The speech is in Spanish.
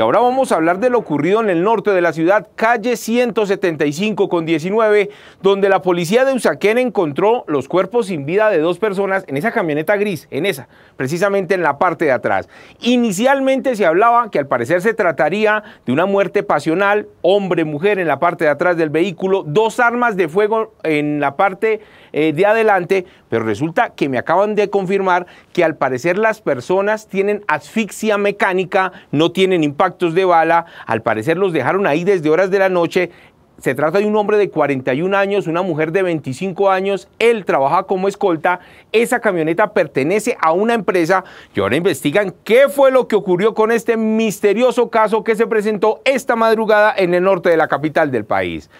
ahora vamos a hablar de lo ocurrido en el norte de la ciudad, calle 175 con 19, donde la policía de Usaquén encontró los cuerpos sin vida de dos personas en esa camioneta gris, en esa, precisamente en la parte de atrás. Inicialmente se hablaba que al parecer se trataría de una muerte pasional, hombre-mujer en la parte de atrás del vehículo, dos armas de fuego en la parte eh, de adelante, pero resulta que me acaban de confirmar que al parecer las personas tienen asfixia mecánica, no tienen impacto de bala. Al parecer los dejaron ahí desde horas de la noche. Se trata de un hombre de 41 años, una mujer de 25 años. Él trabaja como escolta. Esa camioneta pertenece a una empresa y ahora investigan qué fue lo que ocurrió con este misterioso caso que se presentó esta madrugada en el norte de la capital del país.